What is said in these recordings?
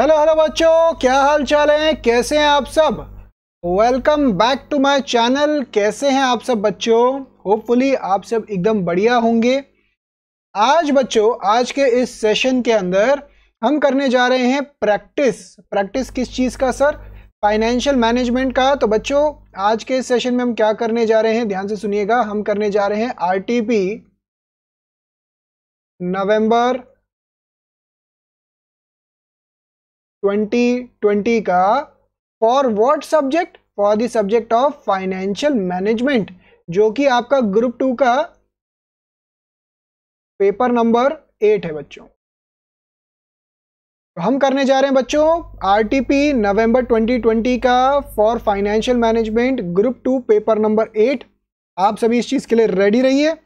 Hello hello बच्चों क्या हाल चाल है कैसे हैं आप सब welcome back to my channel कैसे हैं आप सब बच्चों होपफुली आप सब एकदम बढ़िया होंगे आज बच्चों आज के इस सेशन के अंदर हम करने जा रहे हैं प्रैक्टिस प्रैक्टिस किस चीज़ का सर फाइनेंशियल मैनेजमेंट का तो बच्चों आज के इस सेशन में हम क्या करने जा रहे हैं ध्यान से सुनिएगा हम करने जा रहे हैं पी नवंबर 2020 का for what subject for the subject of financial management जो कि आपका ग्रुप टू का पेपर नंबर एट है बच्चों तो हम करने जा रहे हैं बच्चों आरटीपी नवंबर 2020 का for financial management group two paper number eight आप सभी इस चीज़ के लिए रेडी रहिए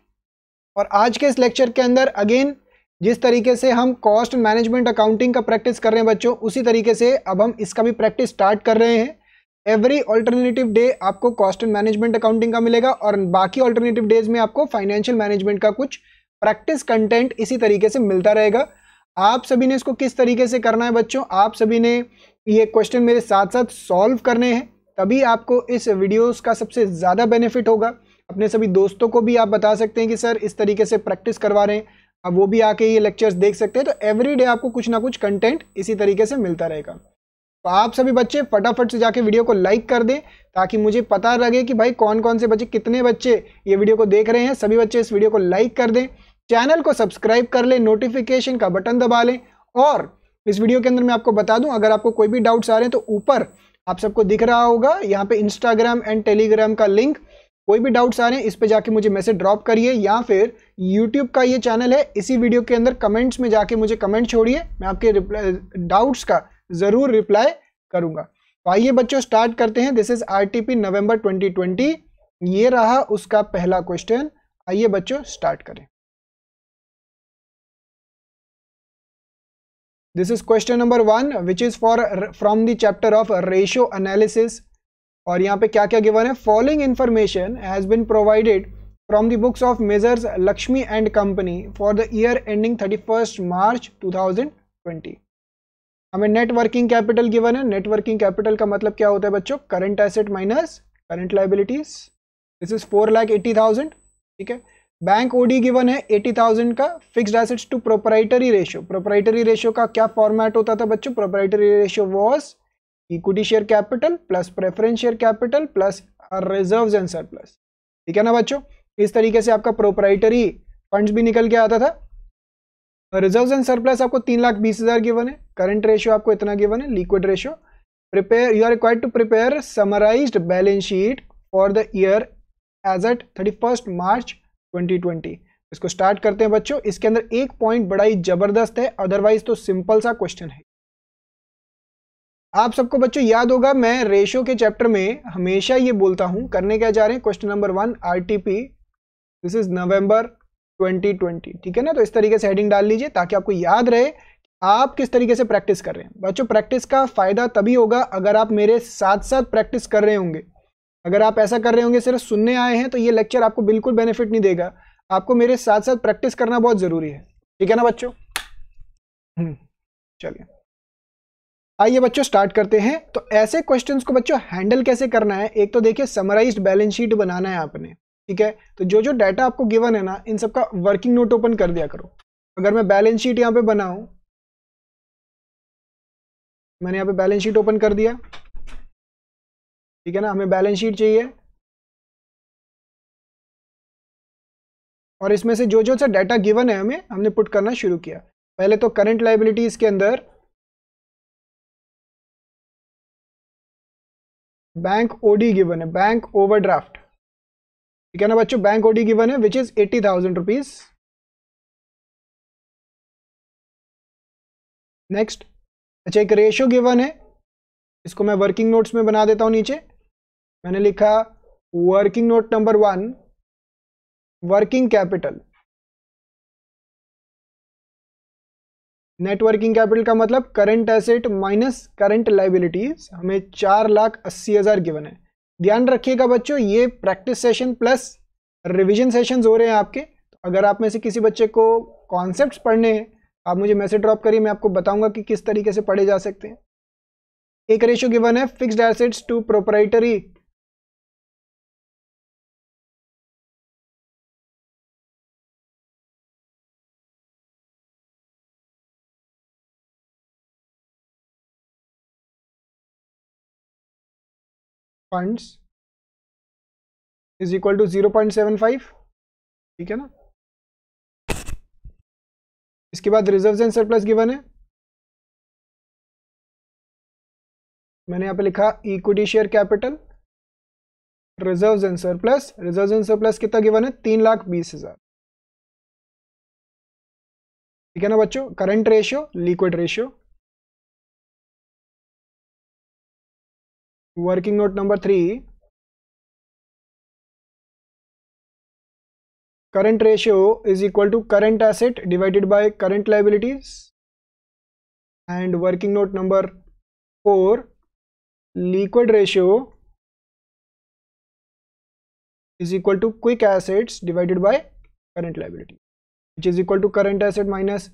और आज के इस लेक्चर के अंदर अगेन जिस तरीके से हम कॉस्ट मैनेजमेंट अकाउंटिंग का प्रैक्टिस कर रहे हैं बच्चों उसी तरीके से अब हम इसका भी प्रैक्टिस स्टार्ट कर रहे हैं एवरी ऑल्टरनेटिव डे आपको कॉस्ट एंड मैनेजमेंट अकाउंटिंग का मिलेगा और बाकी ऑल्टरनेटिव डेज में आपको फाइनेंशियल मैनेजमेंट का कुछ प्रैक्टिस कंटेंट इसी तरीके से मिलता रहेगा आप सभी ने इसको किस तरीके से करना है बच्चों आप सभी ने ये क्वेश्चन मेरे साथ साथ सॉल्व करने हैं तभी आपको इस वीडियोस का सबसे ज़्यादा बेनिफिट होगा अपने सभी दोस्तों को भी आप बता सकते हैं कि सर इस तरीके से प्रैक्टिस करवा रहे हैं आप वो भी आके ये लेक्चर्स देख सकते हैं तो एवरी डे आपको कुछ ना कुछ कंटेंट इसी तरीके से मिलता रहेगा तो आप सभी बच्चे फटाफट से जाके वीडियो को लाइक कर दें ताकि मुझे पता लगे कि भाई कौन कौन से बच्चे कितने बच्चे ये वीडियो को देख रहे हैं सभी बच्चे इस वीडियो को लाइक कर दें चैनल को सब्सक्राइब कर लें नोटिफिकेशन का बटन दबा लें और इस वीडियो के अंदर मैं आपको बता दूं अगर आपको कोई भी डाउट्स आ रहे हैं तो ऊपर आप सबको दिख रहा होगा यहाँ पे इंस्टाग्राम एंड टेलीग्राम का लिंक कोई भी डाउट्स आ रहे हैं इस पे जाके मुझे मैसेज ड्रॉप करिए या फिर यूट्यूब का ये चैनल है इसी वीडियो के अंदर कमेंट्स में जाके मुझे कमेंट छोड़िए मैं आपके डाउट्स का ज़रूर रिप्लाई करूंगा तो आइए बच्चों स्टार्ट करते हैं this is R T P November twenty twenty ये रहा उसका पहला क्वेश्चन आइए बच्चों स्टार्ट करें this is question number one which is for from the chapter of ratio analysis और यहाँ पे क्या क्या गिवन है following information has been provided from the books of Messrs Lakshmi and company for the year ending thirty first March two thousand twenty हमें net working capital given है networking capital का मतलब क्या होता है बच्चों current asset minus current liabilities this is four lakh eighty thousand ठीक है बैंक ओडी गिवन है एटी थाउजेंड का fixed assets to proprietary ratio proprietary ratio का क्या फॉर्मेट होता था बच्चों proprietary ratio was equity share capital plus preference share capital plus reserve and surplus ठीक है ना बच्चों इस तरीके से आपका प्रोपराइटरी फंड्स भी निकल के आता था रिजर्व एंड सरप्लस आपको तीन लाख बीस हज़ार गिवन है करंट रेशियो आपको इतना गिवन है liquid ratio prepare you are required to prepare summarise balance sheet for the year as at thirty first March twenty twenty इसको स्टार्ट करते हैं बच्चों इसके अंदर एक पॉइंट बड़ा ही जबरदस्त है अदरवाइज तो सिंपल सा क्वेश्चन है आप सबको बच्चों याद होगा मैं रेशो के चैप्टर में हमेशा ये बोलता हूँ करने क्या जा रहे हैं question number one R this is November 2020 ठीक है ना तो इस तरीके से हेडिंग डाल लीजिए ताकि आपको याद रहे आप किस तरीके से प्रैक्टिस कर रहे हैं बच्चों प्रैक्टिस का फ़ायदा तभी होगा अगर आप मेरे साथ साथ प्रैक्टिस कर रहे होंगे अगर आप ऐसा कर रहे होंगे सिर्फ सुनने आए हैं तो ये लेक्चर आपको बिल्कुल बेनिफिट नहीं देगा आपको मेरे साथ साथ प्रैक्टिस करना बहुत ज़रूरी है ठीक है ना बच्चों हम्म, चलिए आइए बच्चों स्टार्ट करते हैं तो ऐसे क्वेश्चंस को बच्चों हैंडल कैसे करना है एक तो देखिए समराइज बैलेंस शीट बनाना है आपने ठीक है तो जो जो डाटा आपको गिवन है ना इन सबका वर्किंग नोट ओपन कर दिया करो अगर मैं बैलेंस शीट यहाँ पे बनाऊँ मैंने यहाँ पे बैलेंस शीट ओपन कर दिया ठीक है ना हमें बैलेंस शीट चाहिए और इसमें से जो जो सा डाटा गिवन है हमें हमने पुट करना शुरू किया पहले तो करंट लाइबिलिटीज़ के अंदर बैंक ओडी गिवन है बैंक ओवरड्राफ्ट ठीक है ना बच्चों बैंक ओडी गिवन है which is eighty thousand rupees next अच्छा एक रेशो गिवन है इसको मैं वर्किंग नोट्स में बना देता हूं नीचे मैंने लिखा working note number one working capital net working capital का मतलब current asset minus current liabilities हमें चार लाख अस्सी हज़ार गिवन है ध्यान रखिएगा बच्चों ये practice session plus revision session हो रहे हैं आपके तो अगर आप में से किसी बच्चे को कॉन्सेप्ट पढ़ने हैं आप मुझे मैसेज ड्रॉप करिए मैं आपको बताऊंगा कि किस तरीके से पढ़े जा सकते हैं एक रेशो गिवन है fixed assets to proprietary funds is equal to zero point seven five ठीक है ना इसके बाद रिजर्व एंड सरप्लस गिवन है मैंने यहां पे लिखा equity share capital reserve and surplus reserve and surplus कितना गिवन है तीन लाख बीस हजार ठीक है ना बच्चों current ratio liquid ratio working note number 3 current ratio is equal to current asset divided by current liabilities and working note number 4 liquid ratio is equal to quick assets divided by current liability which is equal to current asset minus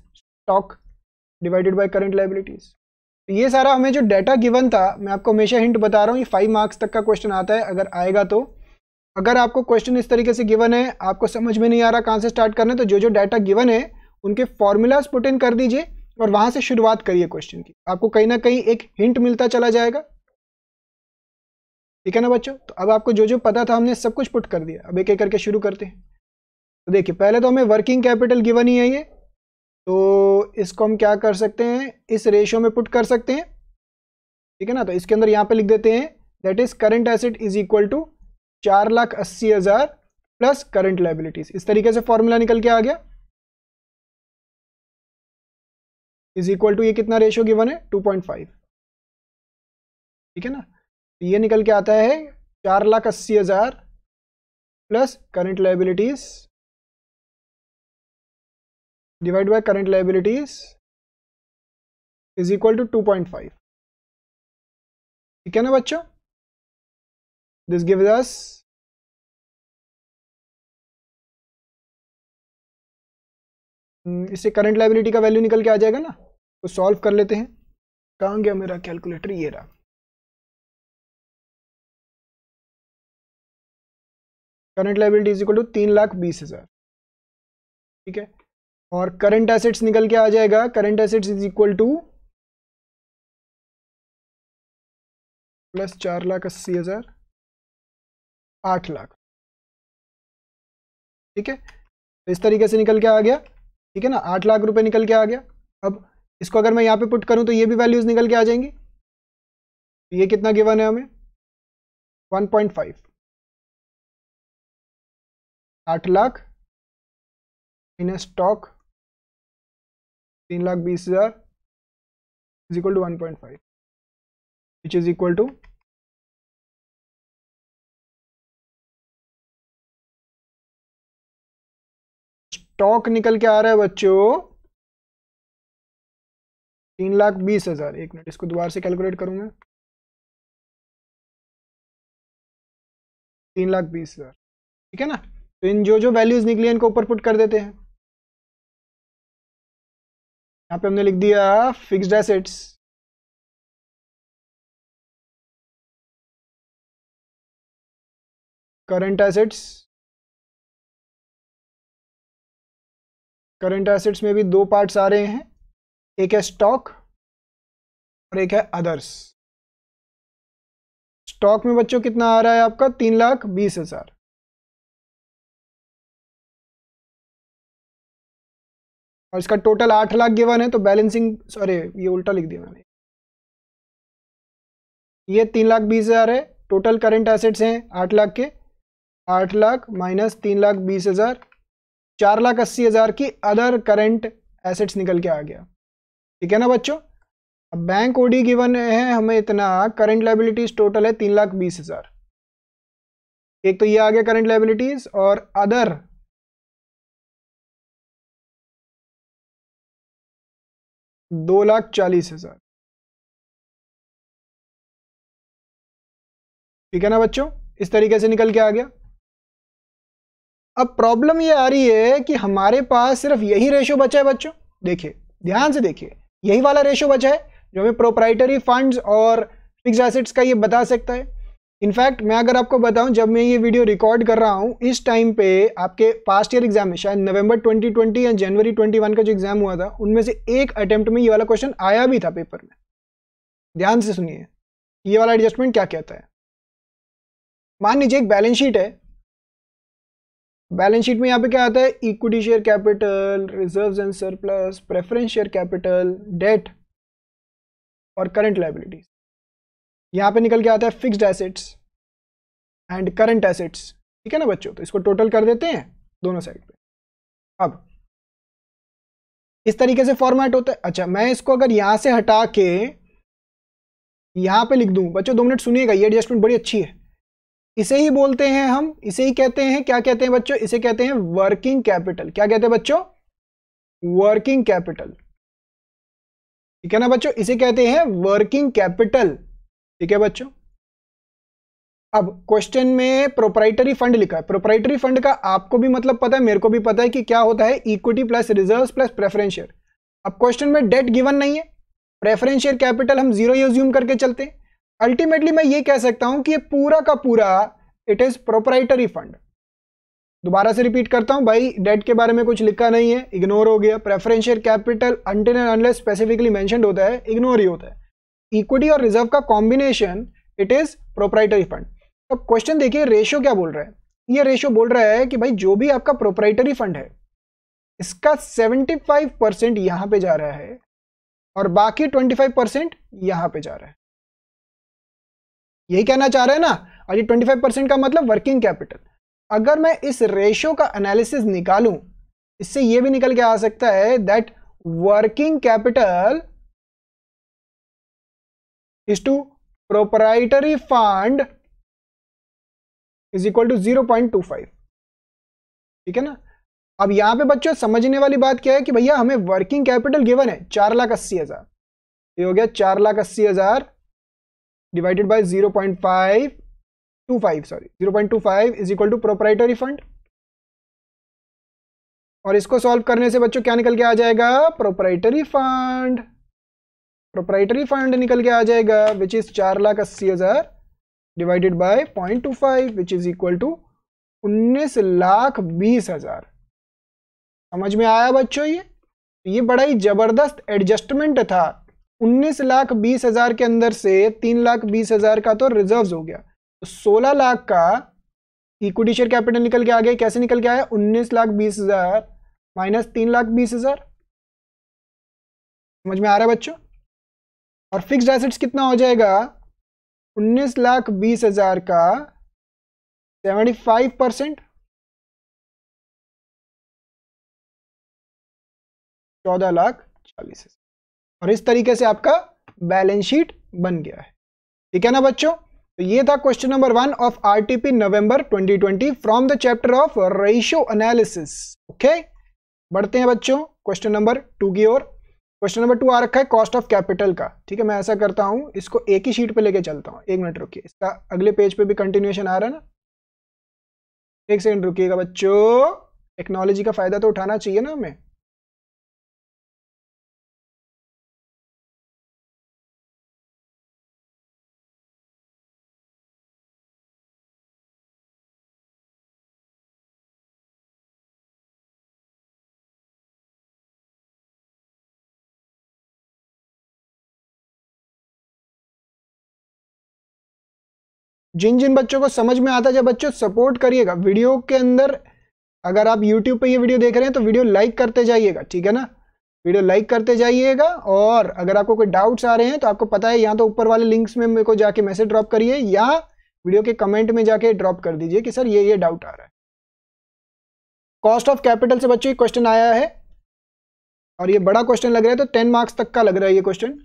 stock divided by current liabilities तो ये सारा हमें जो data given था मैं आपको हमेशा hint बता रहा हूँ ये फाइव मार्क्स तक का क्वेश्चन आता है अगर आएगा तो अगर आपको क्वेश्चन इस तरीके से गिवन है आपको समझ में नहीं आ रहा कहाँ से स्टार्ट करना है तो जो जो डाटा गिवन है उनके फॉर्मूलाज पुट इन कर दीजिए और वहाँ से शुरुआत करिए क्वेश्चन की आपको कहीं ना कहीं एक हिंट मिलता चला जाएगा ठीक है ना बच्चों तो अब आपको जो जो पता था हमने सब कुछ पुट कर दिया अब एक एक करके शुरू करते हैं तो देखिए पहले तो हमें वर्किंग कैपिटल गिवन ही है ये तो इसको हम क्या कर सकते हैं इस रेशियो में पुट कर सकते हैं ठीक है ना तो इसके अंदर यहाँ पे लिख देते हैं that is current asset is equal to चार लाख अस्सी हज़ार प्लस करंट लाइबिलिटीज इस तरीके से फॉर्मूला निकल के आ गया इज इक्वल टू ये कितना रेशियो गिवन है टू पॉइंट फाइव ठीक है ना तो ये निकल के आता है चार लाख अस्सी हज़ार plus current liabilities divide by current liabilities is equal to 2.5 ठीक है ना बच्चों दिस गिव अस इससे करंट लाइबिलिटी का वैल्यू निकल के आ जाएगा ना तो सॉल्व कर लेते हैं कहाँ गया मेरा कैलकुलेटर ये रहा current liability is equal to तीन लाख बीस हजार ठीक है और करंट एसेट्स निकल के आ जाएगा current assets is equal to plus चार लाख अस्सी हजार आठ लाख ठीक है तो इस तरीके से निकल के आ गया ठीक है ना आठ लाख रुपए निकल के आ गया अब इसको अगर मैं यहां पे पुट करूं तो ये भी वैल्यूज निकल के आ जाएंगी तो ये कितना गिवन है हमें वन पॉइंट फाइव आठ लाख इन स्टॉक तीन लाख बीस हज़ार is equal to one point five which is equal to stock निकल के आ रहा है बच्चों तीन लाख बीस हज़ार एक मिनट इसको दोबारा से कैलकुलेट करूंगा तीन लाख बीस हज़ार ठीक है ना तो इन जो जो वैल्यूज़ निकली इनको ऊपर पुट कर देते हैं यहां पे हमने लिख दिया fixed assets current assets current assets में भी दो पार्ट्स आ रहे हैं एक है स्टॉक और एक है अदर्स स्टॉक में बच्चों कितना आ रहा है आपका तीन लाख बीस हजार और इसका टोटल आठ लाख गिवन है तो बैलेंसिंग सॉरी ये उल्टा लिख दिया मैंने ये तीन लाख बीस हज़ार है टोटल करंट एसेट्स हैं आठ लाख के आठ लाख माइनस तीन लाख बीस हज़ार चार लाख अस्सी हज़ार की अदर करंट एसेट्स निकल के आ गया ठीक है ना बच्चों अब बैंक ओडी गिवन है हमें इतना करंट लाइबिलिटीज़ टोटल है तीन लाख बीस हज़ार एक तो ये आ गया करंट लाइबिलिटीज़ और अदर दो लाख चालीस हज़ार ठीक है ना बच्चों इस तरीके से निकल के आ गया अब प्रॉब्लम ये आ रही है कि हमारे पास सिर्फ यही रेशो बचा है बच्चों देखिए ध्यान से देखिए यही वाला रेशो बचा है जो हमें प्रोप्राइटरी फंड्स और फिक्स एसेट्स का ये बता सकता है इनफैक्ट मैं अगर आपको बताऊं जब मैं ये वीडियो रिकॉर्ड कर रहा हूं इस टाइम पे आपके पास्ट ईयर एग्जाम में शायद नवंबर 2020 या जनवरी 21 का जो एग्जाम हुआ था उनमें से एक अटेम्प्ट में ये वाला क्वेश्चन आया भी था पेपर में ध्यान से सुनिए ये वाला एडजस्टमेंट क्या कहता है मान लीजिए एक बैलेंस शीट है बैलेंस शीट में यहाँ पे क्या आता है equity share capital reserve and surplus preference share capital debt और करंट लाइबिलिटीज यहाँ पे निकल के आता है fixed assets and current assets ठीक है ना बच्चों तो इसको टोटल कर देते हैं दोनों साइड पे अब इस तरीके से फॉर्मेट होता है अच्छा मैं इसको अगर यहाँ से हटा के यहाँ पे लिख दूँ बच्चों दो मिनट सुनिएगा ये एडजस्टमेंट बड़ी अच्छी है इसे ही बोलते हैं हम इसे ही कहते हैं क्या कहते हैं बच्चों इसे कहते हैं वर्किंग कैपिटल क्या कहते हैं बच्चों वर्किंग कैपिटल ठीक है ना बच्चों इसे कहते हैं वर्किंग कैपिटल ठीक है बच्चों अब क्वेश्चन में प्रोपराइटरी फंड लिखा है प्रोपराइटरी फंड का आपको भी मतलब पता है मेरे को भी पता है कि क्या होता है equity plus reserve plus preference share अब क्वेश्चन में डेट गिवन नहीं है प्रेफरेंस शेयर कैपिटल हम जीरो यूज्यूम करके चलते हैं अल्टीमेटली मैं ये कह सकता हूं कि ये पूरा का पूरा इट इज प्रोपराइटरी फंड दोबारा से रिपीट करता हूं भाई डेट के बारे में कुछ लिखा नहीं है इग्नोर हो गया preference share capital unless specifically mention होता है इग्नोर ही होता है इक्विटी और रिजर्व का combination it is proprietary fund अब क्वेश्चन देखिए रेशियो क्या बोल रहा है ये रेशियो बोल रहा है कि भाई जो भी आपका प्रोपराइटरी फंड है इसका 75 परसेंट यहां पर जा रहा है और बाकी 25 परसेंट यहां पर जा रहा है यही कहना चाह रहे हैं ना और ये 25 परसेंट का मतलब वर्किंग कैपिटल अगर मैं इस रेशियो का एनालिसिस निकालूं इससे ये भी निकल के आ सकता है that working capital is to proprietary fund is equal to zero point two five ठीक है ना अब यहां पे बच्चों समझने वाली बात क्या है कि भैया हमें वर्किंग कैपिटल गिवन है चार लाख अस्सी हजार ये हो गया चार लाख अस्सी हजार divided by zero point five two five sorry zero point two five is equal to proprietary fund और इसको सॉल्व करने से बच्चों क्या निकल के आ जाएगा प्रोपराइटरी फंड प्रोप्राइटरी फंड निकल के आ जाएगा विच इज़ चार लाख अस्सी हज़ार divided by point two five which is equal to उन्नीस लाख बीस हज़ार समझ में आया बच्चों ये तो ये बड़ा ही ज़बरदस्त एडजस्टमेंट था उन्नीस लाख बीस हज़ार के अंदर से तीन लाख बीस हज़ार का तो रिजर्व हो गया तो सोलह लाख का इक्विटी शेयर कैपिटल निकल के आ गया कैसे निकल के आया उन्नीस लाख बीस हज़ार माइनस तीन लाख बीस हज़ार समझ में आ रहा है बच्चों और फिक्स्ड एसेट्स कितना हो जाएगा उन्नीस लाख बीस हजार का सेवेंटी फाइव परसेंट चौदह लाख चालीस हजार और इस तरीके से आपका बैलेंस शीट बन गया है ठीक है ना बच्चों तो ये था question number one of RTP November 2020 from the chapter of ratio analysis okay बढ़ते हैं बच्चों क्वेश्चन नंबर टू की ओर क्वेश्चन नंबर टू आ रखा है कॉस्ट ऑफ कैपिटल का ठीक है मैं ऐसा करता हूँ इसको एक ही शीट पे लेके चलता हूँ एक मिनट रुकिए इसका अगले पेज पे भी कंटिन्यूएशन आ रहा है ना एक सेकंड रुकिएगा बच्चों टेक्नोलॉजी का फ़ायदा तो उठाना चाहिए ना हमें जिन जिन बच्चों को समझ में आता है जब बच्चों सपोर्ट करिएगा वीडियो के अंदर अगर आप यूट्यूब पे ये वीडियो देख रहे हैं तो वीडियो लाइक करते जाइएगा ठीक है ना वीडियो लाइक करते जाइएगा और अगर आपको कोई डाउट्स आ रहे हैं तो आपको पता है या तो ऊपर वाले लिंक्स में मेरे को जाके मैसेज ड्रॉप करिए या वीडियो के कमेंट में जाके ड्रॉप कर दीजिए कि सर ये ये डाउट आ रहा है कॉस्ट ऑफ कैपिटल से बच्चों क्वेश्चन आया है और ये बड़ा क्वेश्चन लग रहा है तो टेन मार्क्स तक का लग रहा है ये question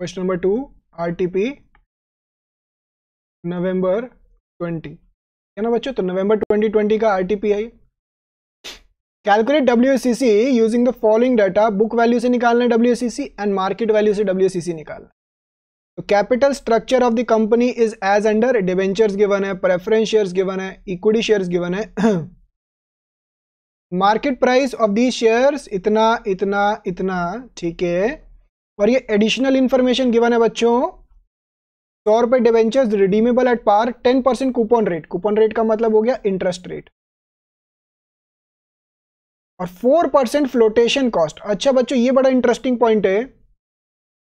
question number two RTP November 20 क्या ना बच्चों तो नवंबर 2020 का RTP I calculate W using the following data book value से निकालना है डब्ल्यू एंड मार्केट वैल्यू से डब्ल्यू निकालना तो capital structure of the company is as under debentures given है प्रेफरेंस शेयर्स गिवन है इक्विटी शेयर्स गिवन है market price of the shares इतना इतना इतना ठीक है और ये एडिशनल इन्फॉर्मेशन गिवन है बच्चों सौ रुपए debenture redeemable at par ten percent coupon rate coupon rate का मतलब हो गया इंटरेस्ट रेट और फोर परसेंट फ्लोटेशन कॉस्ट अच्छा बच्चों ये बड़ा इंटरेस्टिंग पॉइंट है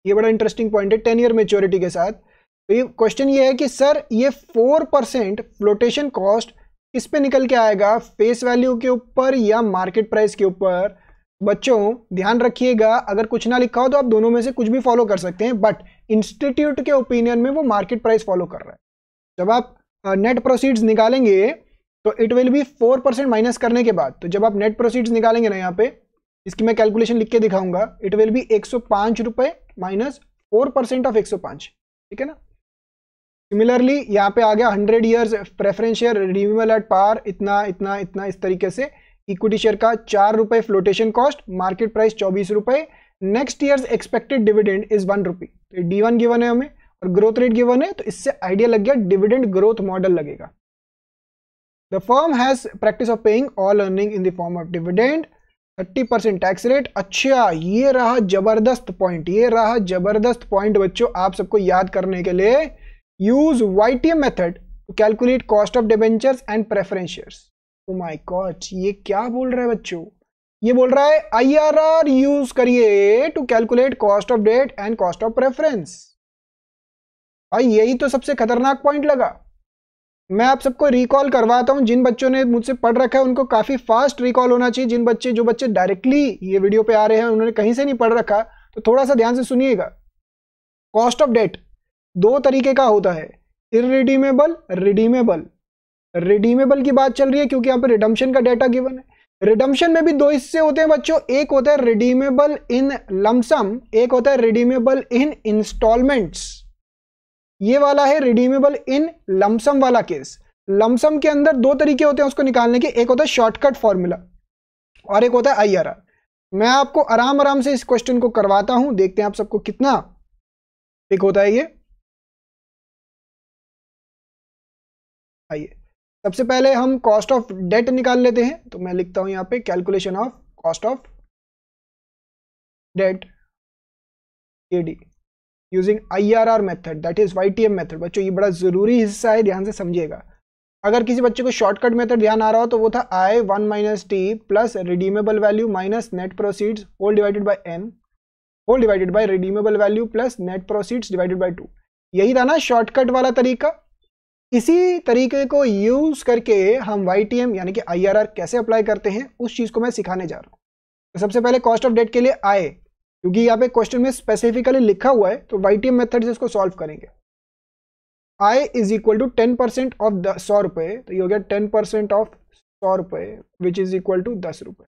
ये बड़ा इंटरेस्टिंग पॉइंट है टेन ईयर मेच्योरिटी के साथ तो ये क्वेश्चन ये है कि सर ये फोर परसेंट फ्लोटेशन कॉस्ट इस पर निकल के आएगा फेस वैल्यू के ऊपर या मार्केट प्राइस के ऊपर बच्चों ध्यान रखिएगा अगर कुछ ना लिखा हो तो आप दोनों में से कुछ भी फॉलो कर सकते हैं बट इंस्टीट्यूट के ओपिनियन में वो मार्केट प्राइस फॉलो कर रहा है जब आप नेट प्रोसीड्स निकालेंगे तो it will be four percent माइनस करने के बाद तो जब आप नेट प्रोसीड्स निकालेंगे ना यहाँ पे इसकी मैं कैलकुलेशन लिख के दिखाऊंगा इट विल बी एक सौ पांच रुपए माइनस फोर परसेंट ऑफ एक सौ पांच ठीक है ना सिमिलरली यहाँ पे आ गया hundred years preferential renewal at par इतना इतना इतना इस तरीके से इक्विटी शेयर का चार रुपए फ्लोटेशन कॉस्ट मार्केट प्राइस चौबीस रुपए next year expected dividend is one rupee तो डी वन गिवन है हमें और ग्रोथ रेट गिवन है तो इससे आइडिया लग गया डिविडेंड ग्रोथ मॉडल लगेगा the firm has practice of paying all earning in the form of dividend thirty percent tax rate अच्छा ये रहा जबरदस्त पॉइंट ये रहा जबरदस्त पॉइंट बच्चों आप सबको याद करने के लिए use Y T M method to calculate cost of debentures and preference shares my oh god ये क्या बोल रहा है बच्चों ये बोल रहा है आईआरआर यूज करिए to calculate cost of debt and cost of preference भाई यही तो सबसे खतरनाक पॉइंट लगा मैं आप सबको रिकॉल करवाता हूँ जिन बच्चों ने मुझसे पढ़ रखा है उनको काफ़ी फास्ट रिकॉल होना चाहिए जिन बच्चे जो बच्चे डायरेक्टली ये वीडियो पे आ रहे हैं उन्होंने कहीं से नहीं पढ़ रखा तो थोड़ा सा ध्यान से सुनिएगा कॉस्ट ऑफ डेट दो तरीके का होता है इरेडीमेबल रिडीमेबल रिडीमेबल की बात चल रही है क्योंकि यहाँ पर रिडम्शन का डाटा गिवन है रिडम्शन में भी दो हिस्से होते हैं बच्चों एक होता है रिडीमेबल इन लमसम एक होता है रिडीमेबल इन इंस्टॉलमेंट्स ये वाला है रिडीमेबल इन लमसम वाला केस लमसम के अंदर दो तरीके होते हैं उसको निकालने के एक होता है शॉर्टकट फॉर्मूला और एक होता है आईआरआर मैं आपको आराम आराम से इस क्वेश्चन को करवाता हूं देखते हैं आप सबको कितना एक होता है ये आइए सबसे पहले हम कॉस्ट ऑफ डेट निकाल लेते हैं तो मैं लिखता हूं यहां पे calculation of cost of debt A D using I R R method that is Y T M method बच्चों ये बड़ा ज़रूरी हिस्सा है ध्यान से समझिएगा अगर किसी बच्चे को शॉर्टकट मेथड ध्यान आ रहा हो तो वो था I one minus T plus redeemable value minus net proceeds whole divided by N whole divided by redeemable value plus net proceeds divided by two यही था ना शॉर्टकट वाला तरीका इसी तरीके को यूज़ करके हम वाई यानी कि आई कैसे अप्लाई करते हैं उस चीज़ को मैं सिखाने जा रहा हूँ तो सबसे पहले कॉस्ट ऑफ डेट के लिए आए क्योंकि यहाँ पे क्वेश्चन में स्पेसिफिकली लिखा हुआ है तो वाई मेथड से इसको सॉल्व करेंगे I is equal to ten percent of सौ रुपए तो ये हो गया टेन परसेंट ऑफ सौ रुपए विच इज इक्वल टू दस रुपए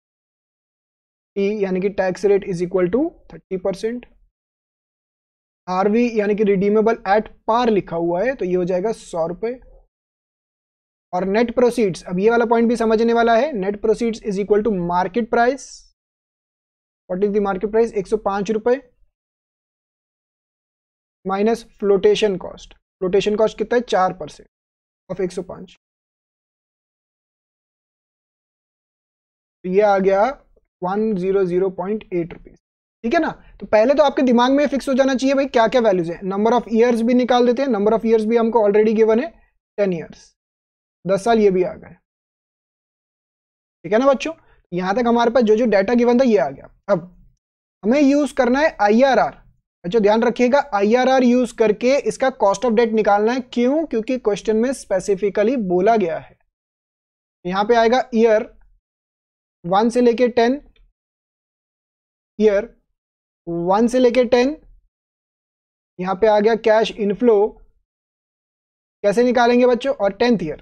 e, यानी कि tax rate is equal to thirty percent R यानी कि रिडीमेबल एट पार लिखा हुआ है तो ये हो जाएगा सौ रुपये और नेट प्रोसीड्स अब ये वाला पॉइंट भी समझने वाला है net proceeds is equal to market price what is the market price एक सौ minus flotation cost flotation cost कितना है चार परसेंट ऑफ एक सौ पाँच तो ये आ गया one zero zero point eight rupees ठीक है ना तो पहले तो आपके दिमाग में फिक्स हो जाना चाहिए भाई क्या क्या वैल्यूज है नंबर ऑफ ईयर्स भी निकाल देते हैं नंबर ऑफ ईयर्स भी हमको ऑलरेडी गिवन है टेन ईयर्स दस साल ये भी आ गए ठीक है ना बच्चों यहां तक हमारे पास जो जो डाटा गिवन था ये आ गया अब हमें यूज करना है आई आर आर ध्यान रखिएगा आई आर आर यूज करके इसका कॉस्ट ऑफ डेट निकालना है क्यों क्योंकि क्वेश्चन में स्पेसिफिकली बोला गया है यहां पे आएगा ईयर वन से लेके टेन ईयर वन से लेके टेन यहां पे आ गया कैश इनफ्लो कैसे निकालेंगे बच्चों और टेंथ ईयर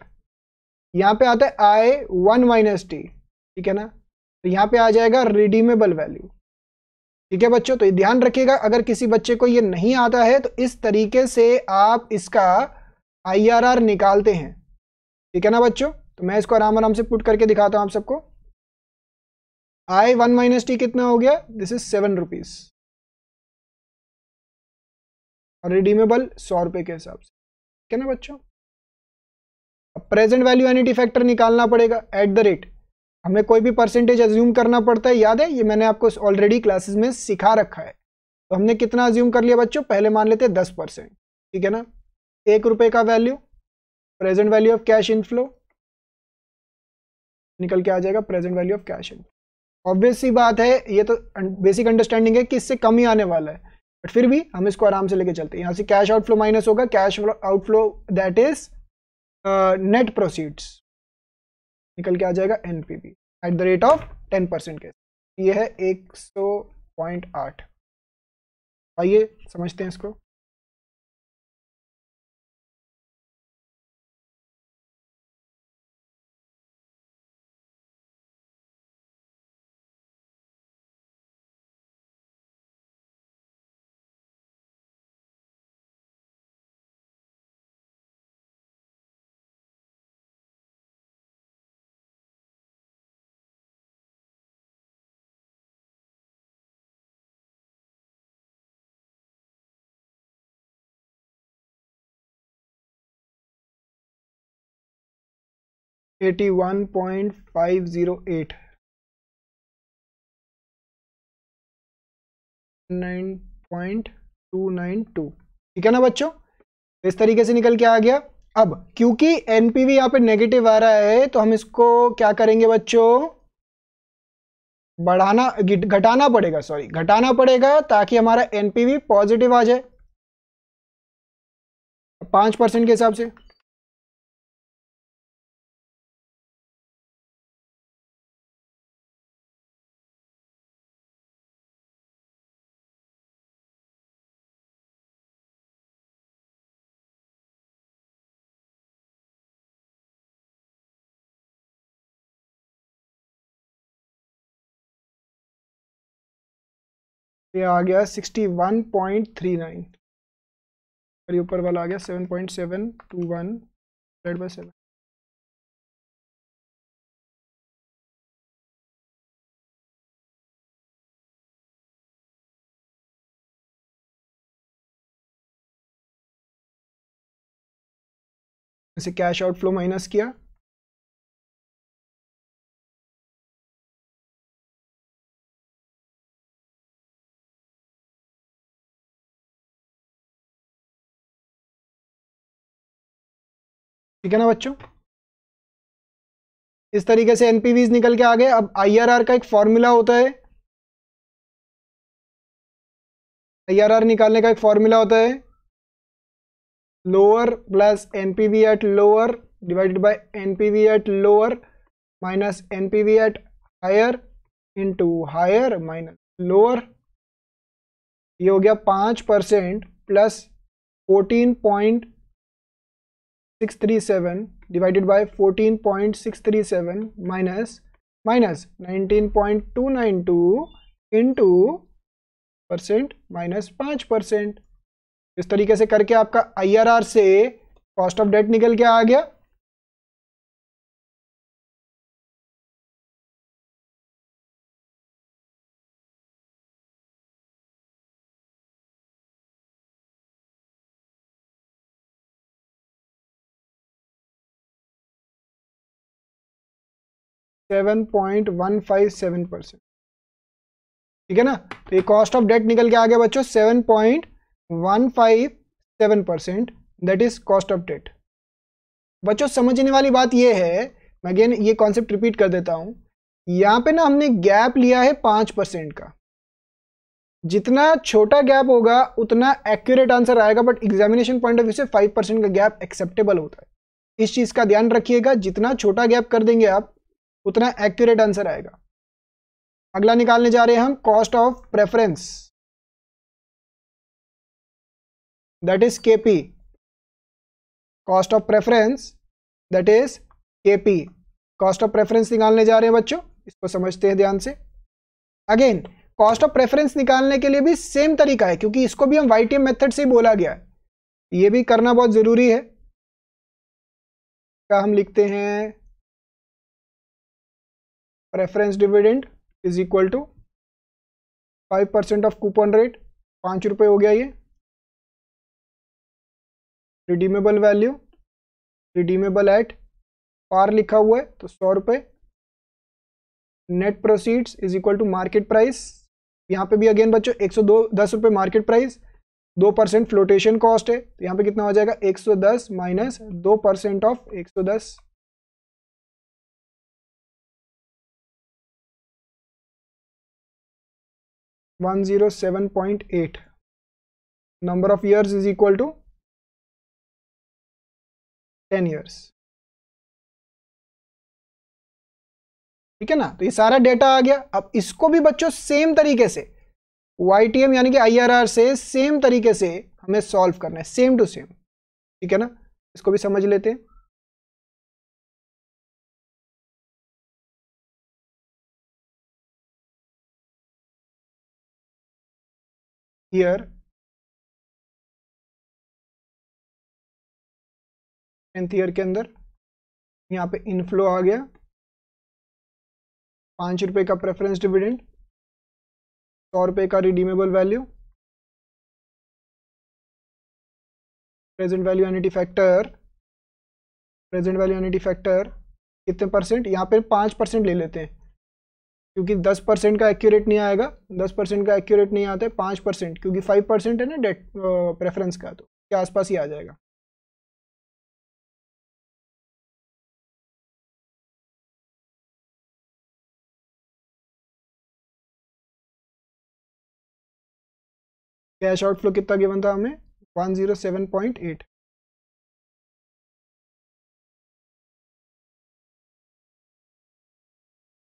यहां पे आता है आई वन माइनस टी ठीक है ना तो यहां पे आ जाएगा रिडीमेबल वैल्यू ठीक है बच्चों तो ये ध्यान रखिएगा अगर किसी बच्चे को ये नहीं आता है तो इस तरीके से आप इसका आईआरआर निकालते हैं ठीक है ना बच्चों तो मैं इसको आराम आराम से पुट करके दिखाता हूं आप सबको आई वन माइनस टी कितना हो गया दिस इज सेवन रुपीज़ और रिडीमेबल सौ रुपए के हिसाब से ठीक है ना बच्चों प्रेजेंट वैल्यू एनिटी फैक्टर निकालना पड़ेगा एट द रेट हमें कोई भी परसेंटेज एज्यूम करना पड़ता है याद है ये मैंने आपको ऑलरेडी क्लासेस में सिखा रखा है तो हमने कितना एज्यूम कर लिया बच्चों पहले मान लेते हैं दस परसेंट ठीक है ना एक रुपए का value present value of cash inflow निकल के आ जाएगा present value of cash inflow obvious सी बात है ये तो बेसिक अंडरस्टैंडिंग है कि इससे कम ही आने वाला है बट फिर भी हम इसको आराम से लेके चलते हैं यहाँ से कैश आउटफ्लो माइनस होगा cash outflow that is net proceeds निकल के आ जाएगा N P V at the rate of ten percent के ये है एक सौ पॉइंट आठ आइए समझते हैं इसको eighty one point five zero eight nine point two nine two ठीक है ना बच्चों इस तरीके से निकल के आ गया अब क्योंकि एनपीवी यहाँ पे नेगेटिव आ रहा है तो हम इसको क्या करेंगे बच्चों बढ़ाना घटाना पड़ेगा सॉरी घटाना पड़ेगा ताकि हमारा एनपीवी पॉजिटिव आ जाए पांच परसेंट के हिसाब से ये आ गया sixty one point three nine और ये ऊपर वाला आ गया seven point seven two one divide by seven इसे कैश आउटफ्लो माइनस किया ठीक है ना बच्चों इस तरीके से एनपीवीज निकल के आ गए अब आईआरआर का एक फॉर्मूला होता है आईआरआर निकालने का एक फॉर्मूला होता है lower plus NPV at lower divided by NPV at lower minus NPV at higher into higher minus lower ये हो गया पांच percent plus fourteen point six three seven divided by fourteen point six three seven minus minus nineteen point two nine two into percent minus पाँच percent इस तरीके से करके आपका आईआरआर से कॉस्ट ऑफ डेट निकल के आ गया seven point one five seven percent ठीक है ना तो ये कॉस्ट ऑफ डेट निकल के आ गया बच्चों seven point one five seven percent that is cost of debt बच्चों समझने वाली बात ये है मैं अगेन ये कॉन्सेप्ट रिपीट कर देता हूँ यहाँ पे ना हमने गैप लिया है पाँच परसेंट का जितना छोटा गैप होगा उतना एक्यूरेट आंसर आएगा but examination point of view से फाइव परसेंट का गैप एक्सेप्टेबल होता है इस चीज़ का ध्यान रखिएगा जितना छोटा गैप कर देंगे आप उतना एक्यूरेट आंसर आएगा अगला निकालने जा रहे हैं हम cost of preference that is KP cost of preference that is KP cost of preference निकालने जा रहे हैं बच्चों इसको समझते हैं ध्यान से अगेन कॉस्ट ऑफ प्रेफरेंस निकालने के लिए भी सेम तरीका है क्योंकि इसको भी हम वाई टी मेथड से बोला गया है ये भी करना बहुत ज़रूरी है क्या हम लिखते हैं preference dividend is equal to five percent of coupon rate पाँच रुपये हो गया ये redeemable value redeemable at par लिखा हुआ है तो सौ रुपये net proceeds is equal to market price यहाँ पे भी अगेन बच्चों एक सौ दो दस रुपये मार्केट प्राइस दो परसेंट फ्लोटेशन कॉस्ट है तो यहाँ पे कितना हो जाएगा एक सौ दस माइनस दो परसेंट ऑफ एक सौ दस 107.8 number of years is equal to 10 years ठीक है ना तो ये सारा डेटा आ गया अब इसको भी बच्चों सेम तरीके से वाई टी एम यानी कि आई आर आर से सेम तरीके से हमें सॉल्व करना है सेम टू सेम ठीक है ना इसको भी समझ लेते हैं here टेंथ ईयर के अंदर यहाँ पे इनफ्लो आ गया पाँच रुपये का प्रेफरेंस डिविडेंड सौ रुपये का redeemable value present value annuity factor present value annuity factor कितने परसेंट यहाँ पे पाँच परसेंट ले लेते हैं क्योंकि दस परसेंट का एक्यूरेट नहीं आएगा दस परसेंट का एक्यूरेट नहीं आता है पाँच परसेंट क्योंकि फाइव परसेंट है ना डेट प्रेफरेंस का तो के आसपास ही आ जाएगा कैश आउटफ्लो कितना गिवन था हमें one zero seven point eight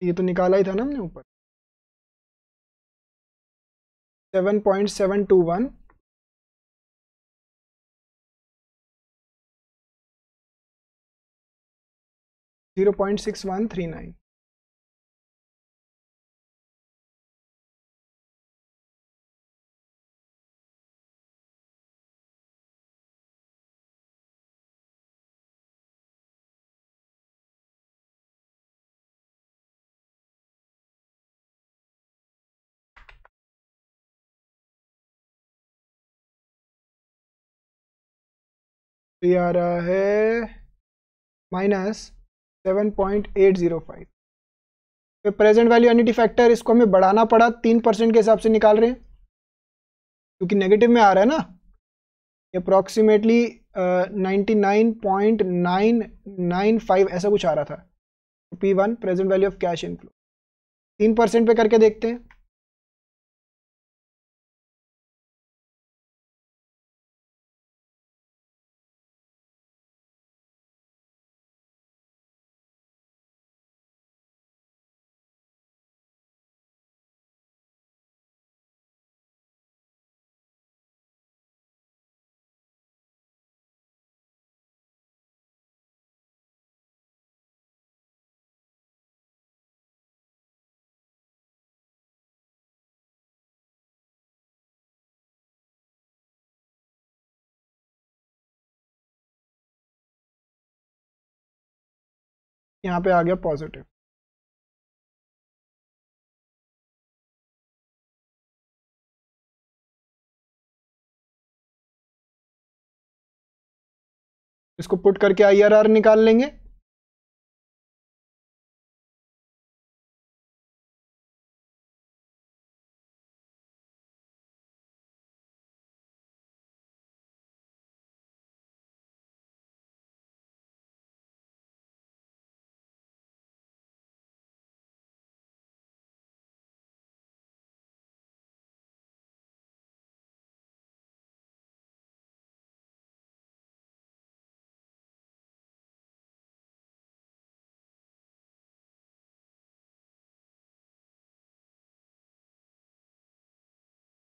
ये तो निकाला ही था ना हमने ऊपर seven point seven two one zero point six one three nine ये आ रहा है minus seven point eight zero five तो प्रेजेंट वैल्यू एनिटी फैक्टर इसको हमें बढ़ाना पड़ा तीन परसेंट के हिसाब से निकाल रहे हैं क्योंकि नेगेटिव में आ रहा है ना approximately ninety nine point nine nine five ऐसा कुछ आ रहा था तो P one present value of cash inflow तीन परसेंट पे करके देखते हैं यहाँ पे आ गया पॉजिटिव इसको पुट करके आईआरआर निकाल लेंगे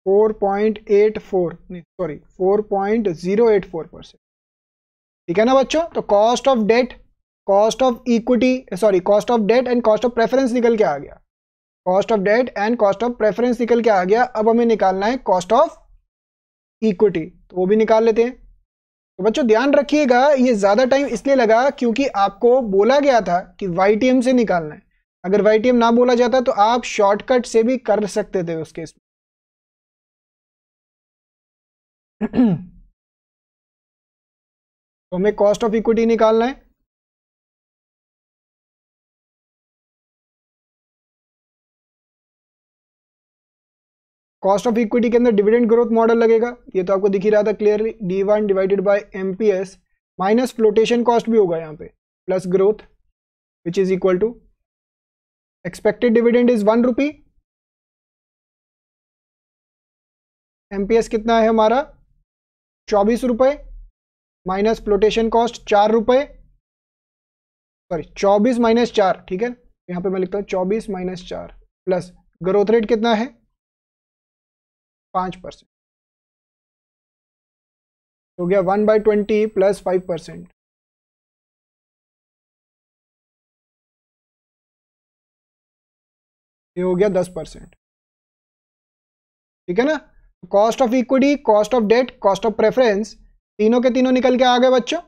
4.84 सॉरी 4.084 परसेंट ठीक है ना बच्चों तो cost of debt cost of equity sorry cost of debt and cost of preference निकल के आ गया cost of debt and cost of preference निकल के आ गया अब हमें निकालना है कॉस्ट ऑफ इक्विटी तो वो भी निकाल लेते हैं तो बच्चों ध्यान रखिएगा ये ज़्यादा टाइम इसलिए लगा क्योंकि आपको बोला गया था कि वाई से निकालना है अगर वाई ना बोला जाता तो आप शॉर्टकट से भी कर सकते थे उस केस में तो हमें कॉस्ट ऑफ इक्विटी निकालना है कॉस्ट ऑफ इक्विटी के अंदर डिविडेंड ग्रोथ मॉडल लगेगा ये तो आपको दिख ही रहा था clearly D one divided by MPS minus flotation cost भी होगा यहाँ पे plus growth which is equal to expected dividend is one rupee MPS कितना है हमारा चौबीस रुपये माइनस फ्लोटेशन कॉस्ट चार रुपये सॉरी चौबीस माइनस चार ठीक है यहाँ पे मैं लिखता हूँ चौबीस माइनस चार प्लस ग्रोथ रेट कितना है पाँच परसेंट हो गया one by twenty plus five percent ये हो गया दस परसेंट ठीक है ना cost of equity cost of debt cost of preference तीनों के तीनों निकल के आ गए बच्चों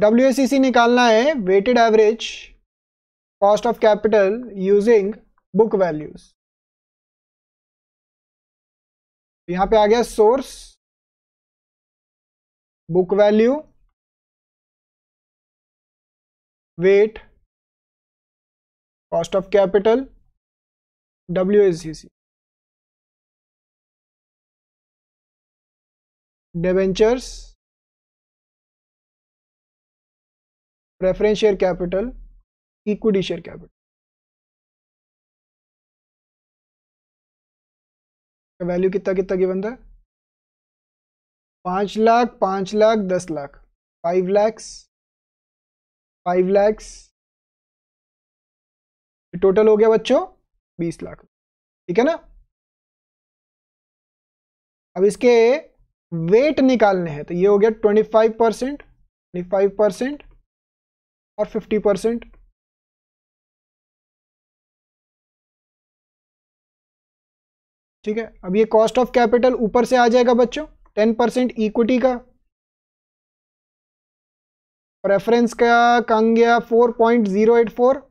डब्ल्यू निकालना है weighted average cost of capital using book values यहां पे आ गया source book value weight cost of capital W S C C debentures preference share capital equity share capital value कितना कितना गिवन था पांच लाख पांच लाख दस lakh five lakhs five lakhs total हो गया बच्चों बीस लाख ठीक है ना अब इसके वेट निकालने हैं तो ये हो गया twenty five percent twenty five percent और फिफ्टी परसेंट ठीक है अब ये कॉस्ट ऑफ कैपिटल ऊपर से आ जाएगा बच्चों टेन परसेंट इक्विटी का प्रेफरेंस का कंग गया four point zero eight four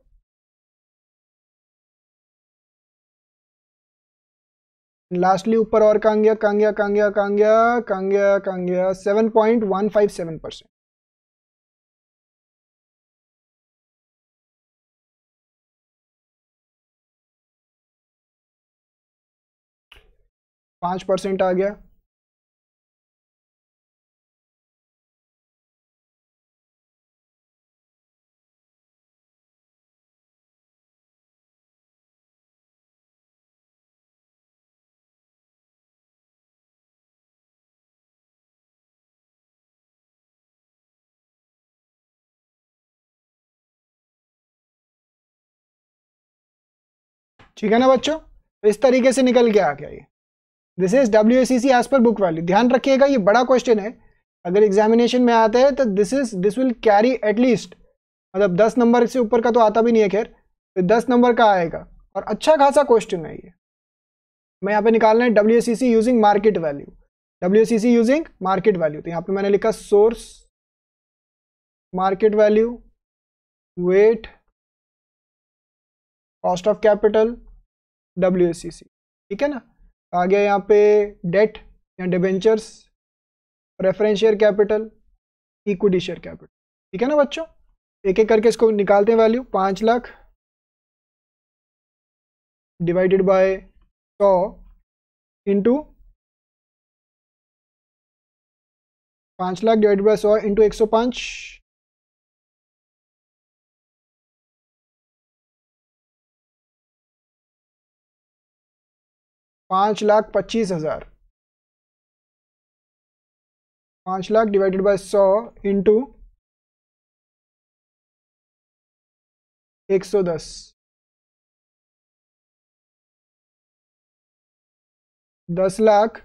lastly ऊपर और कांग्या कांग्या कांग्या कांग्या कांग्या कांग्या seven point one five seven percent पांच परसेंट आ गया ठीक है ना बच्चों तो इस तरीके से निकल के आ गया ये this is W S C C as per book value ध्यान रखिएगा ये बड़ा क्वेश्चन है अगर एग्जामिनेशन में आता है तो this is this will carry at least मतलब दस नंबर से ऊपर का तो आता भी नहीं है खैर तो दस नंबर का आएगा और अच्छा खासा क्वेश्चन है ये मैं यहाँ पे निकालना है W S C C using market value W C C using market value तो यहाँ पे मैंने लिखा source market value weight cost of capital W ठीक है ना आ गया यहाँ पे डेट या debentures preference share capital equity share capital ठीक है ना बच्चों एक एक करके इसको निकालते हैं वैल्यू पाँच लाख डिवाइडेड बाय सौ इंटू पाँच लाख डिवाइडेड बाय सौ इंटू एक सौ पाँच पाँच लाख पच्चीस हज़ार पाँच लाख डिवाइडेड बाय सौ इंटू एक सौ दस दस lakh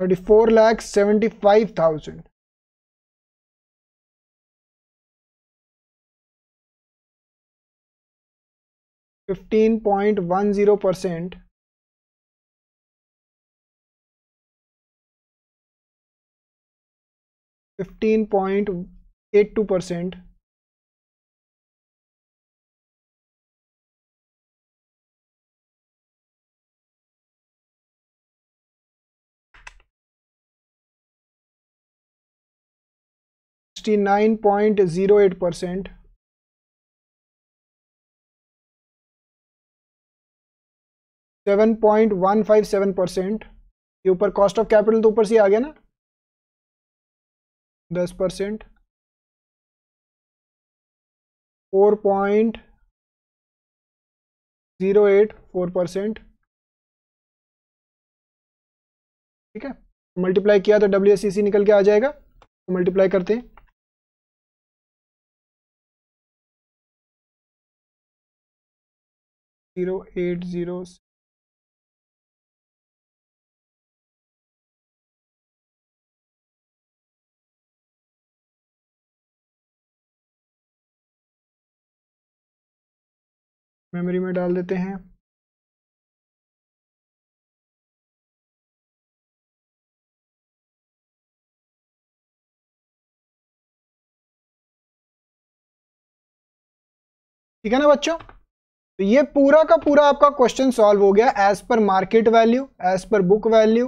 34 lakhs 75,000. Fifteen point one zero percent fifteen point eight two percent 69.08 percent seven point one five seven percent ये ऊपर कॉस्ट ऑफ कैपिटल तो ऊपर से आ गया ना दस percent four point zero eight four percent ठीक है मल्टीप्लाई किया तो डब्ल्यू e निकल के आ जाएगा तो मल्टीप्लाई करते हैं जीरो एट जीरो मेमोरी में डाल देते हैं ठीक है ना बच्चों तो ये पूरा का पूरा आपका क्वेश्चन सॉल्व हो गया as per market value as per book value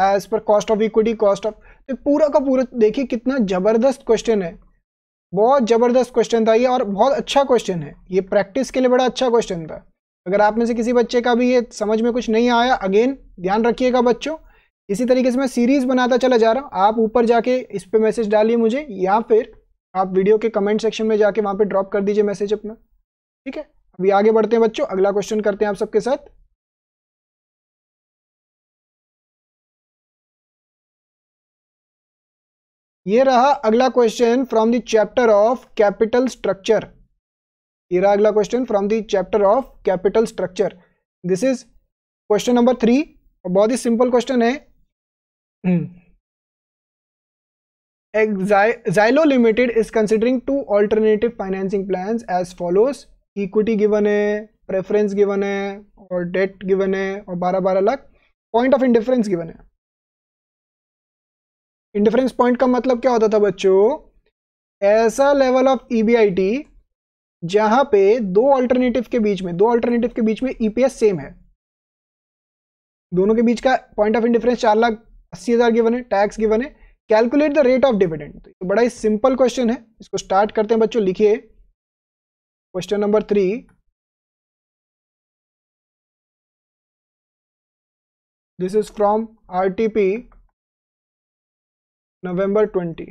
as per cost of equity cost of तो पूरा का पूरा देखिए कितना ज़बरदस्त क्वेश्चन है बहुत ज़बरदस्त क्वेश्चन था ये और बहुत अच्छा क्वेश्चन है ये प्रैक्टिस के लिए बड़ा अच्छा क्वेश्चन था अगर आप में से किसी बच्चे का भी ये समझ में कुछ नहीं आया अगेन ध्यान रखिएगा बच्चों इसी तरीके से मैं सीरीज़ बनाता चला जा रहा हूँ आप ऊपर जाके इस पर मैसेज डालिए मुझे या फिर आप वीडियो के कमेंट सेक्शन में जाके वहाँ पर ड्रॉप कर दीजिए मैसेज अपना ठीक है अभी आगे बढ़ते हैं बच्चों अगला क्वेश्चन करते हैं आप सबके साथ ये रहा अगला question from the chapter of capital structure ये रहा अगला question from the chapter of capital structure this is question number three और बहुत ही सिंपल क्वेश्चन है एक्साइलो limited is considering two alternative financing plan as follows equity given है preference given है और डेट गिवन है और बारह बारह lakh point of indifference given है इंडिफरेंस पॉइंट का मतलब क्या होता था बच्चों ऐसा लेवल ऑफ ईबीआईटी जहां पे दो अल्टरनेटिव के बीच में दो अल्टरनेटिव के बीच में ईपीएस e सेम है दोनों के बीच का पॉइंट ऑफ इंडिफरेंस चार लाख अस्सी हज़ार गिवन है टैक्स गिवन है calculate the rate of dividend तो बड़ा ही सिंपल क्वेश्चन है इसको स्टार्ट करते हैं बच्चों लिखिए question number three this is from R T P November twenty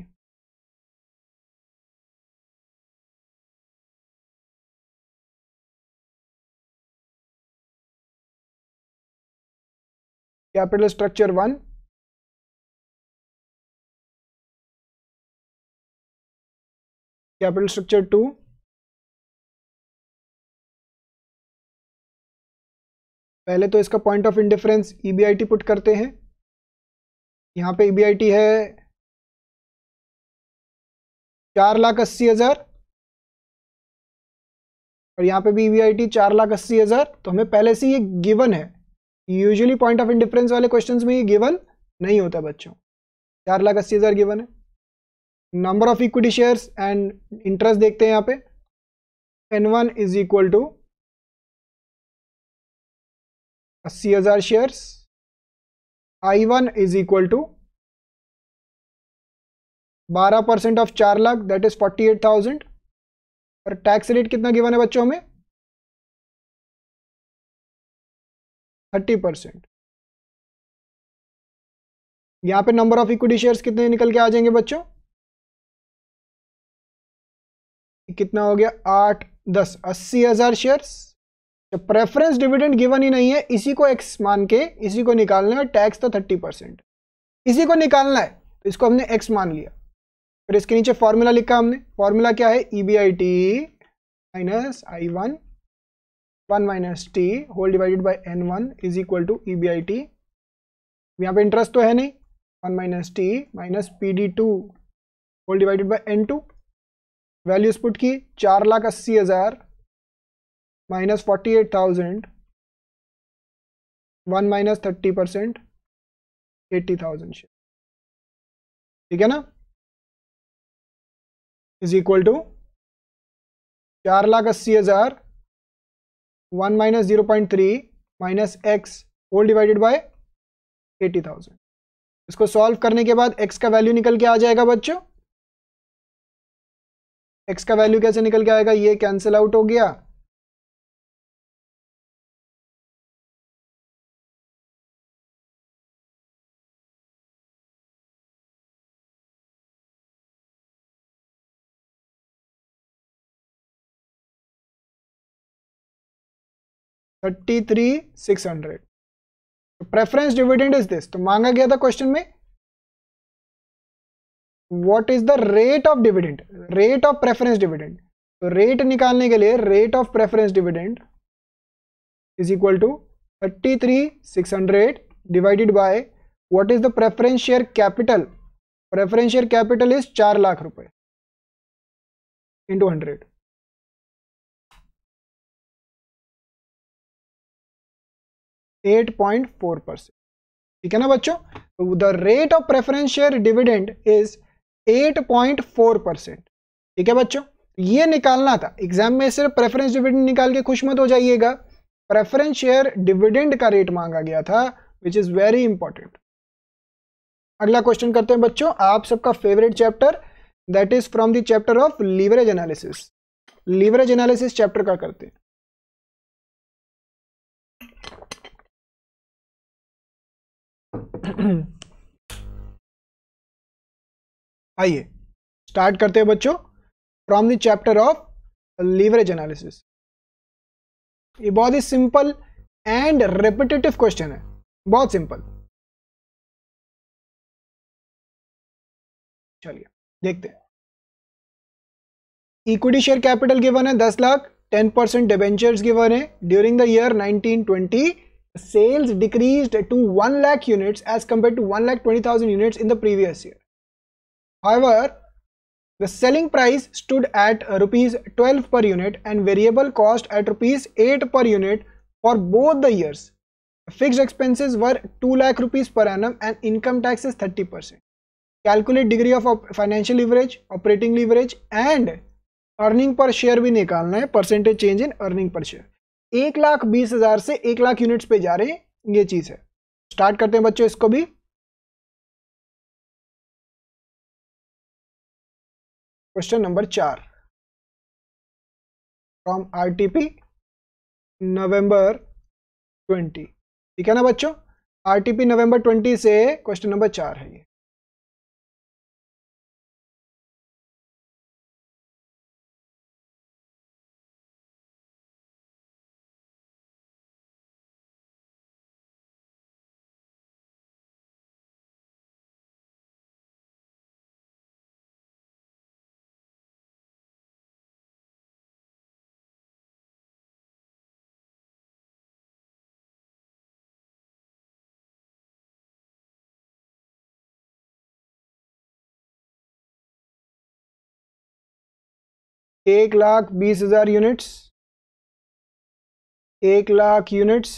capital structure one capital structure two पहले तो इसका पॉइंट ऑफ इंडिफरेंस ई पुट करते हैं यहाँ पे ई e है चार लाख अस्सी हज़ार और यहाँ पे भी ई e चार लाख अस्सी हज़ार तो हमें पहले से ये गिवन है यूजुअली पॉइंट ऑफ इंडिफरेंस वाले क्वेश्चंस में ये गिवन नहीं होता बच्चों चार लाख अस्सी हज़ार गिवन है number of equity shares and interest देखते हैं यहाँ पे N one is equal to अस्सी हजार shares I one is equal to बारह परसेंट ऑफ चार lakh that is forty eight thousand और टैक्स रेट कितना गिवन है बच्चों में थर्टी परसेंट यहां पे नंबर ऑफ इक्विटी शेयर्स कितने निकल के आ जाएंगे बच्चों कितना हो गया आठ दस अस्सी हजार शेयर्स तो प्रेफरेंस डिविडेंड गिवन ही नहीं है इसी को एक्स मान के इसी को निकालना है टैक्स तो थर्टी परसेंट इसी को निकालना है तो इसको हमने एक्स मान लिया फिर इसके नीचे फॉर्मूला लिखा हमने फॉर्मूला क्या है E B I T minus I one one minus T whole divided by N one is equal to E B I T यहाँ पर इंटरेस्ट तो है नहीं one minus T minus P D two whole divided by N two values put की चार लाख अस्सी हज़ार minus forty eight thousand one minus thirty percent eighty thousand share ठीक है ना इज इक्वल टू चार लाख अस्सी हज़ार one minus zero point three minus X whole divided by eighty thousand इसको सॉल्व करने के बाद एक्स का वैल्यू निकल के आ जाएगा बच्चों एक्स का वैल्यू कैसे निकल के आएगा ये कैंसिल आउट हो गया thirty three six hundred preference dividend is this तो मांगा गया था क्वेश्चन में what is the rate of dividend rate of preference dividend तो रेट निकालने के लिए rate of preference dividend is equal to thirty three six hundred divided by what is the preference share capital preference share capital is चार लाख रुपए into hundred 8.4 percent ठीक है ना बच्चों the rate of preference share dividend is 8.4 percent ठीक है बच्चों तो ये निकालना था एग्जाम में सिर्फ प्रेफरेंस डिविडेंड निकाल के खुश मत हो जाइएगा प्रेफरेंस शेयर डिविडेंड का रेट मांगा गया था विच इज़ वेरी इंपॉर्टेंट अगला क्वेश्चन करते हैं बच्चों आप सबका favourite chapter that is from the chapter of leverage analysis leverage analysis chapter का करते हैं आइए स्टार्ट करते हैं बच्चों from the chapter of leverage analysis ये बहुत ही सिंपल एंड रेपिटेटिव क्वेश्चन है बहुत सिंपल चलिए देखते हैं इक्विटी शेयर कैपिटल गिवन है दस lakh ten percent debentures given है during the year nineteen twenty sales decreased to 1 lakh units as compared to 1 lakh 20,000 units in the previous year. However, the selling price stood at rupees 12 per unit and variable cost at rupees 8 per unit for both the years. Fixed expenses were 2 lakh rupees per annum and income tax is 30%. Calculate degree of financial leverage, operating leverage and earning per share भी निकालना percentage change in earning per share. एक लाख बीस हजार से एक lakh units पे जा रहे हैं ये चीज है स्टार्ट करते हैं बच्चों इसको भी क्वेश्चन नंबर चार फ्रॉम आरटीपी नवंबर ट्वेंटी ठीक है ना बच्चों आरटीपी नवंबर ट्वेंटी से क्वेश्चन नंबर चार है ये एक लाख बीस हज़ार यूनिट्स एक लाख यूनिट्स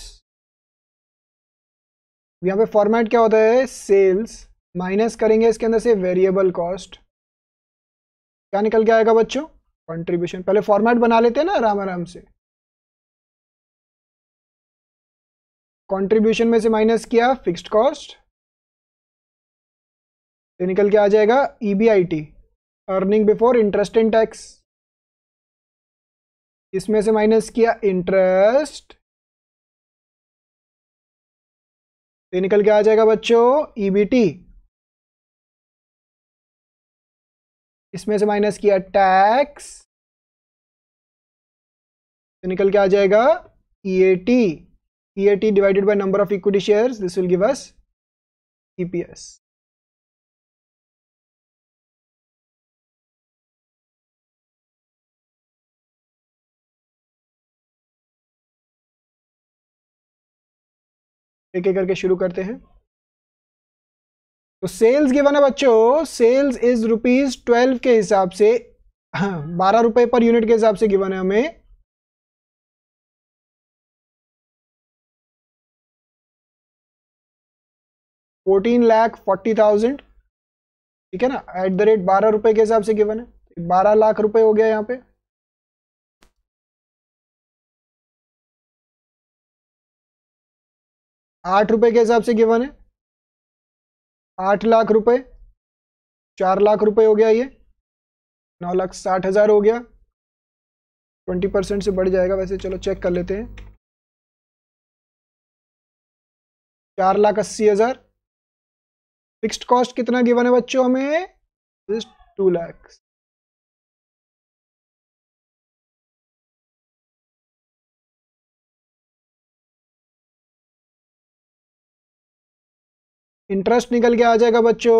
यहाँ पे फॉर्मेट क्या होता है सेल्स माइनस करेंगे इसके अंदर से वेरिएबल कॉस्ट क्या निकल के आएगा बच्चों कंट्रीब्यूशन पहले फॉर्मेट बना लेते हैं ना आराम आराम से कंट्रीब्यूशन में से माइनस किया फिक्स्ड कॉस्ट तो निकल के आ जाएगा E B I T earning before interest in tax इसमें से माइनस किया इंटरेस्ट तो निकल के आ जाएगा बच्चों ईबीटी e इसमें से माइनस किया टैक्स तो निकल के आ जाएगा EAT EAT divided by number of equity shares this will give us EPS एक एक करके शुरू करते हैं तो सेल्स गिवन है बच्चों सेल्स इज रुपीज ट्वेल्व के हिसाब से हाँ, बारह रुपए पर यूनिट के हिसाब से गिवन है हमें फोर्टीन लाख फोर्टी थाउजेंड ठीक है ना एट द रेट बारह रुपए के हिसाब से गिवन है बारह लाख रुपए हो गया यहाँ पे आठ रुपए के हिसाब से गिवन है आठ लाख रुपए चार लाख रुपए हो गया ये नौ लाख साठ हज़ार हो गया ट्वेंटी परसेंट से बढ़ जाएगा वैसे चलो चेक कर लेते हैं चार लाख अस्सी हज़ार फिक्स्ड कॉस्ट कितना गिवन है बच्चों हमें टू लैक्स इंटरेस्ट निकल के आ जाएगा बच्चों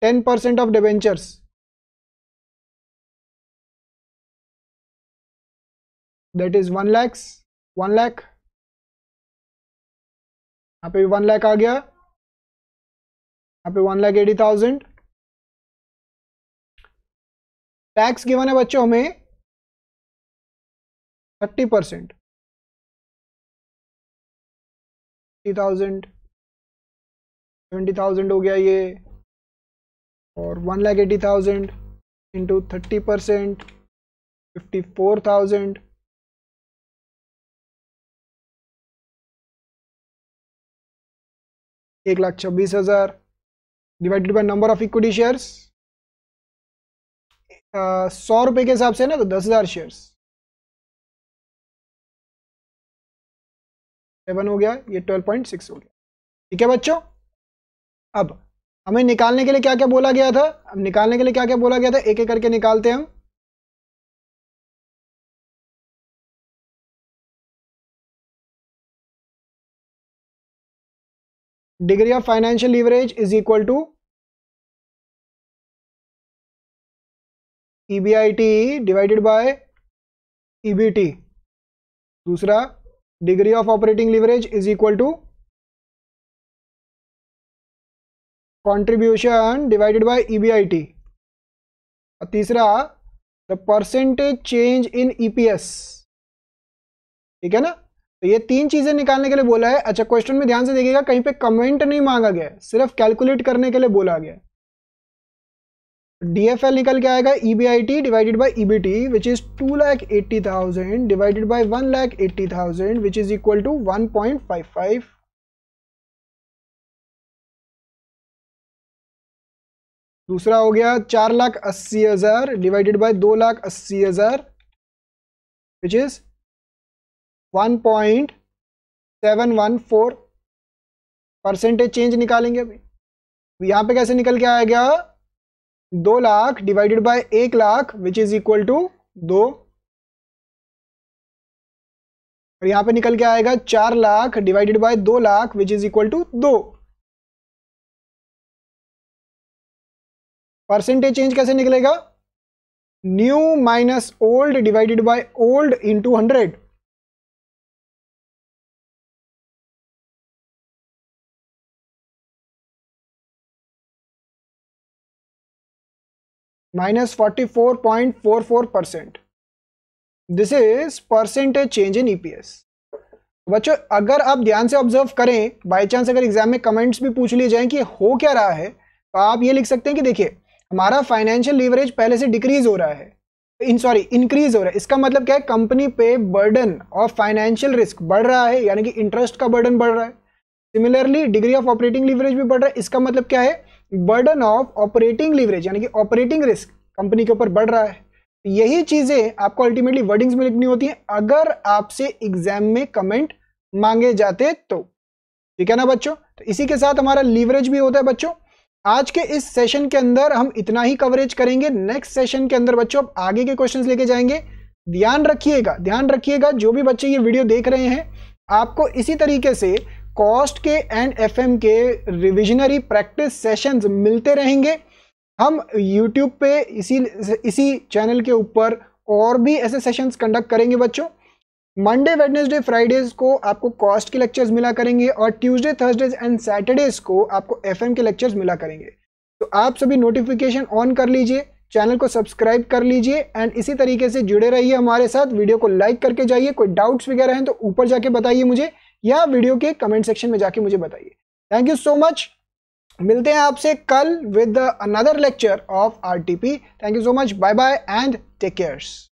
ten percent of debentures that is one lakhs one lakh यहाँ पे भी वन लैख आ गया यहाँ पे one lakh eighty thousand tax given है बच्चों हमें thirty percent thousand seventy thousand हो गया ये और one lakh eighty thousand into thirty percent fifty four thousand एक लाख छब्बीस हजार divided by number of equity shares सौ रुपए के हिसाब से ना तो दस हजार शेयर्स सेवन हो गया ये ट्वेल्व पॉइंट सिक्स हो गया ठीक है बच्चों अब हमें निकालने के लिए क्या क्या बोला गया था अब निकालने के लिए क्या क्या बोला गया था एक एक करके निकालते हैं हम degree of financial leverage is equal to EBIT divided by EBT दूसरा degree of operating leverage is equal to contribution divided by EBIT और तीसरा the percentage change in EPS ठीक है ना तो ये तीन चीजें निकालने के लिए बोला है अच्छा क्वेश्चन में ध्यान से देखिएगा कहीं पे कमेंट नहीं मांगा गया सिर्फ कैलकुलेट करने के लिए बोला गया डीएफएल निकल के आएगा EBIT divided by EBT which is two lakh eighty thousand divided by one lakh eighty thousand which is equal to one point five five दूसरा हो गया चार लाख अस्सी हज़ार डिवाइडेड बाय दो लाख अस्सी हज़ार which is one point seven one four percentage change निकालेंगे अभी तो यहां पे कैसे निकल के आएगा दो लाख डिवाइडेड बाय एक lakh which is equal to दो और यहां पे निकल के आएगा चार लाख डिवाइडेड बाय दो lakh which is equal to दो परसेंटेज चेंज कैसे निकलेगा new minus old divided by old two hundred minus forty four point four four percent this is percentage change in EPS बच्चों अगर आप ध्यान से ऑब्जर्व करें बाय चांस अगर एग्जाम में कमेंट्स भी पूछ लिए जाएं कि हो क्या रहा है तो आप ये लिख सकते हैं कि देखिए हमारा फाइनेंशियल लीवरेज पहले से डिक्रीज हो रहा है इन सॉरी इंक्रीज हो रहा है इसका मतलब क्या है कंपनी पे बर्डन ऑफ फाइनेंशियल रिस्क बढ़ रहा है यानी कि इंटरेस्ट का बर्डन बढ़ रहा है similarly degree of operating leverage भी बढ़ रहा है इसका मतलब क्या है बर्डन ऑफ ऑपरेटिंग लीवरेज यानी कि ऑपरेटिंग रिस्क कंपनी के ऊपर बढ़ रहा है यही चीज़ें आपको अल्टीमेटली वर्डिंग्स में लिखनी होती हैं अगर आपसे एग्जाम में कमेंट मांगे जाते तो ठीक है ना बच्चों तो इसी के साथ हमारा लीवरेज भी होता है बच्चों आज के इस सेशन के अंदर हम इतना ही कवरेज करेंगे नेक्स्ट सेशन के अंदर बच्चों आगे के क्वेश्चन लेके जाएंगे ध्यान रखिएगा ध्यान रखिएगा जो भी बच्चे ये वीडियो देख रहे हैं आपको इसी तरीके से कॉस्ट के एंड एफएम के रिविजनरी प्रैक्टिस सेशंस मिलते रहेंगे हम यूट्यूब पे इसी इसी चैनल के ऊपर और भी ऐसे सेशंस कंडक्ट करेंगे बच्चों मंडे वेडनेसडे फ्राइडेज को आपको कॉस्ट के लेक्चर्स मिला करेंगे और ट्यूसडे थर्सडेज एंड सैटरडेज को आपको एफ के लेक्चर्स मिला करेंगे तो आप सभी नोटिफिकेशन ऑन कर लीजिए चैनल को सब्सक्राइब कर लीजिए एंड इसी तरीके से जुड़े रहिए हमारे साथ वीडियो को लाइक करके जाइए कोई डाउट्स वगैरह हैं तो ऊपर जाके बताइए मुझे या वीडियो के कमेंट सेक्शन में जाके मुझे बताइए थैंक यू सो मच मिलते हैं आपसे कल with another lecture of RTP thank you so much bye bye and take cares